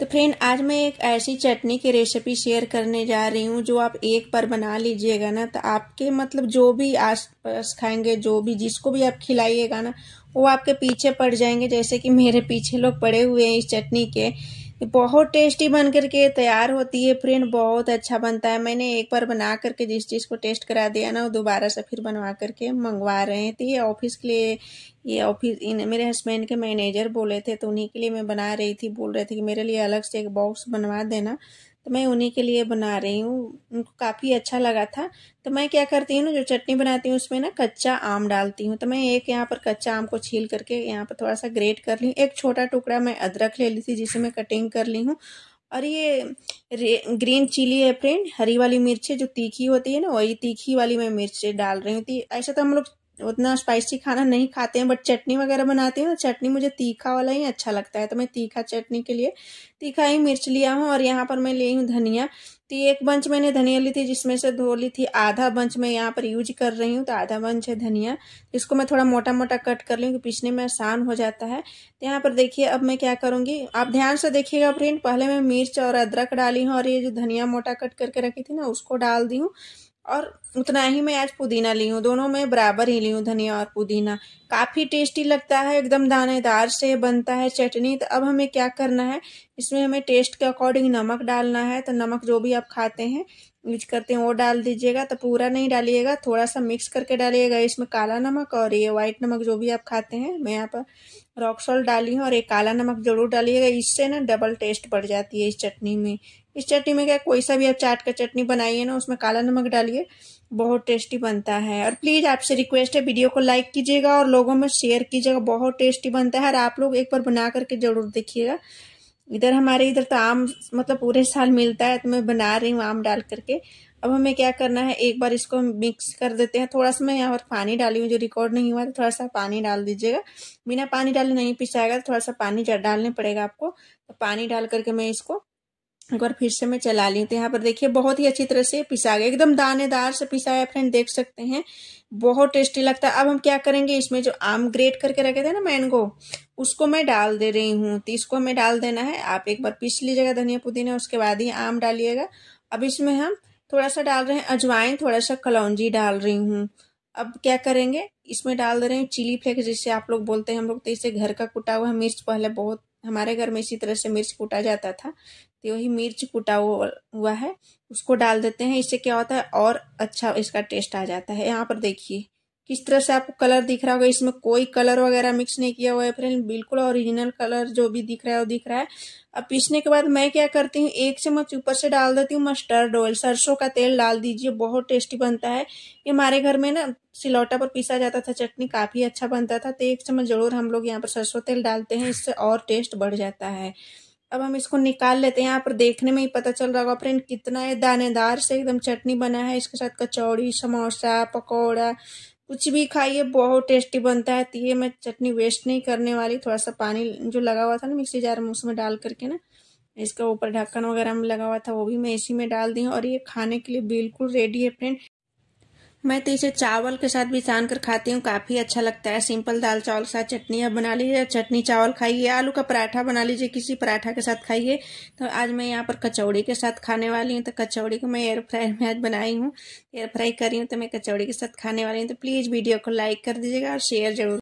तो फ्रेंड आज मैं एक ऐसी चटनी की रेसिपी शेयर करने जा रही हूँ जो आप एक बार बना लीजिएगा ना तो आपके मतलब जो भी आस पास खाएंगे जो भी जिसको भी आप खिलाइएगा ना वो आपके पीछे पड़ जाएंगे जैसे कि मेरे पीछे लोग पड़े हुए हैं इस चटनी के बहुत टेस्टी बन करके तैयार होती है फ्रेंड बहुत अच्छा बनता है मैंने एक बार बना करके जिस चीज़ को टेस्ट करा दिया ना वो दोबारा से फिर बनवा करके मंगवा रहे हैं तो ये ऑफिस के लिए ये ऑफिस इन मेरे हस्बैंड के मैनेजर बोले थे तो उन्हीं के लिए मैं बना रही थी बोल रहे थे कि मेरे लिए अलग से एक बॉक्स बनवा देना तो मैं उन्हीं के लिए बना रही हूँ उनको काफ़ी अच्छा लगा था तो मैं क्या करती हूँ ना जो चटनी बनाती हूँ उसमें ना कच्चा आम डालती हूँ तो मैं एक यहाँ पर कच्चा आम को छील करके यहाँ पर थोड़ा सा ग्रेट कर ली एक छोटा टुकड़ा मैं अदरक ले ली थी जिसे मैं कटिंग कर ली हूँ और ये ग्रीन चिली है फ्रेंड हरी वाली मिर्च है जो तीखी होती है ना वही तीखी वाली मैं मिर्च डाल रही थी ऐसा तो हम लोग उतना स्पाइसी खाना नहीं खाते हैं बट चटनी वगैरह बनाते हैं चटनी मुझे तीखा वाला ही अच्छा लगता है तो मैं तीखा चटनी के लिए तीखा ही मिर्च लिया हूँ और यहाँ पर मैं ली हूँ धनिया तो एक बंच मैंने धनिया ली थी जिसमें से धो ली थी आधा बंच मैं यहाँ पर यूज कर रही हूँ तो आधा बंच है धनिया इसको मैं थोड़ा मोटा मोटा कट कर ली हूँ पीछने में आसान हो जाता है तो यहाँ पर देखिए अब मैं क्या करूँगी आप ध्यान से देखिएगा फ्रेंड पहले मैं मिर्च और अदरक डाली हूँ और ये जो धनिया मोटा कट करके रखी थी ना उसको डाल दी हूँ और उतना ही मैं आज पुदीना ली हूँ दोनों में बराबर ही ली हूँ धनिया और पुदीना काफ़ी टेस्टी लगता है एकदम दानेदार से बनता है चटनी तो अब हमें क्या करना है इसमें हमें टेस्ट के अकॉर्डिंग नमक डालना है तो नमक जो भी आप खाते हैं यूज करते हैं वो डाल दीजिएगा तो पूरा नहीं डालिएगा थोड़ा सा मिक्स करके डालिएगा इसमें काला नमक और ये वाइट नमक जो भी आप खाते हैं मैं यहाँ पर रॉक सॉल्ट डाली हूँ और ये काला नमक जरूर डालिएगा इससे ना डबल टेस्ट बढ़ जाती है इस चटनी में इस चटनी में क्या कोई सा भी आप चाट का चटनी बनाइए ना उसमें काला नमक डालिए बहुत टेस्टी बनता है और प्लीज़ आपसे रिक्वेस्ट है वीडियो को लाइक कीजिएगा और लोगों में शेयर कीजिएगा बहुत टेस्टी बनता है और आप लोग एक बार बना करके ज़रूर देखिएगा इधर हमारे इधर तो आम मतलब पूरे साल मिलता है तो मैं बना रही हूँ आम डाल करके अब हमें क्या करना है एक बार इसको मिक्स कर देते हैं थोड़ा सा मैं यहाँ पर पानी डाली हूँ जो रिकॉर्ड नहीं हुआ तो थोड़ा सा पानी डाल दीजिएगा बिना पानी डाले नहीं पिसाएगा तो थोड़ा सा पानी डालने पड़ेगा आपको तो पानी डाल करके मैं इसको एक बार फिर से मैं चला ली तो यहाँ पर देखिए बहुत ही अच्छी तरह से पिसा गया एकदम दानेदार से पिसा है फ्रेंड देख सकते हैं बहुत टेस्टी लगता है अब हम क्या करेंगे इसमें जो आम ग्रेट करके रखे थे ना मैंगो उसको मैं डाल दे रही हूँ तो इसको हमें डाल देना है आप एक बार पीस लीजिएगा धनिया पुदीना उसके बाद ही आम डालिएगा अब इसमें हम थोड़ा सा डाल रहे हैं अजवाइन थोड़ा सा कलौजी डाल रही हूँ अब क्या करेंगे इसमें डाल दे रहे हैं चिली फ्लेक्स जिसे आप लोग बोलते हैं हम लोग तो इसे घर का कुटा हुआ मिर्च पहले बहुत हमारे घर में इसी तरह से मिर्च कूटा जाता था तो वही मिर्च कुटा हुआ है उसको डाल देते हैं इससे क्या होता है और अच्छा इसका टेस्ट आ जाता है यहाँ पर देखिए किस तरह से आपको कलर दिख रहा होगा इसमें कोई कलर वगैरह मिक्स नहीं किया हुआ है फ्रेंड बिल्कुल ओरिजिनल कलर जो भी दिख रहा है वो दिख रहा है अब पीसने के बाद मैं क्या करती हूँ एक चम्मच ऊपर से डाल देती हूँ मस्टर्ड ऑयल सरसों का तेल डाल दीजिए बहुत टेस्टी बनता है ये हमारे घर में ना सिलौटा पर पीसा जाता था चटनी काफ़ी अच्छा बनता था तो एक चम्मच जरूर हम लोग यहाँ पर सरसों तेल डालते हैं इससे और टेस्ट बढ़ जाता है अब हम इसको निकाल लेते हैं यहाँ पर देखने में ही पता चल रहा होगा फ्रेंड कितना है दानेदार से एकदम चटनी बना है इसके साथ कचौड़ी समोसा पकौड़ा कुछ भी खाइए बहुत टेस्टी बनता है तो ये मैं चटनी वेस्ट नहीं करने वाली थोड़ा सा पानी जो लगा हुआ था ना मिक्सी जार में उसमें डाल करके ना इसका ऊपर ढक्कन वगैरह में लगा हुआ था वो भी मैं इसी में डाल दी हूँ और ये खाने के लिए बिल्कुल रेडी है फ्रेंड मैं तो इसे चावल के साथ भी छान कर खाती हूँ काफ़ी अच्छा लगता है सिंपल दाल चावल के साथ चटनी अब बना लीजिए चटनी चावल खाइए आलू का पराठा बना लीजिए किसी पराठा के साथ खाइए तो आज मैं यहाँ पर कचौड़ी के साथ खाने वाली हूँ तो कचौड़ी को मैं एयर फ्राई में आज बनाई हूँ एयर फ्राई करी हूँ तो मैं कचौड़ी के साथ खाने वाली हूँ तो प्लीज़ वीडियो को लाइक कर दीजिएगा और शेयर जरूर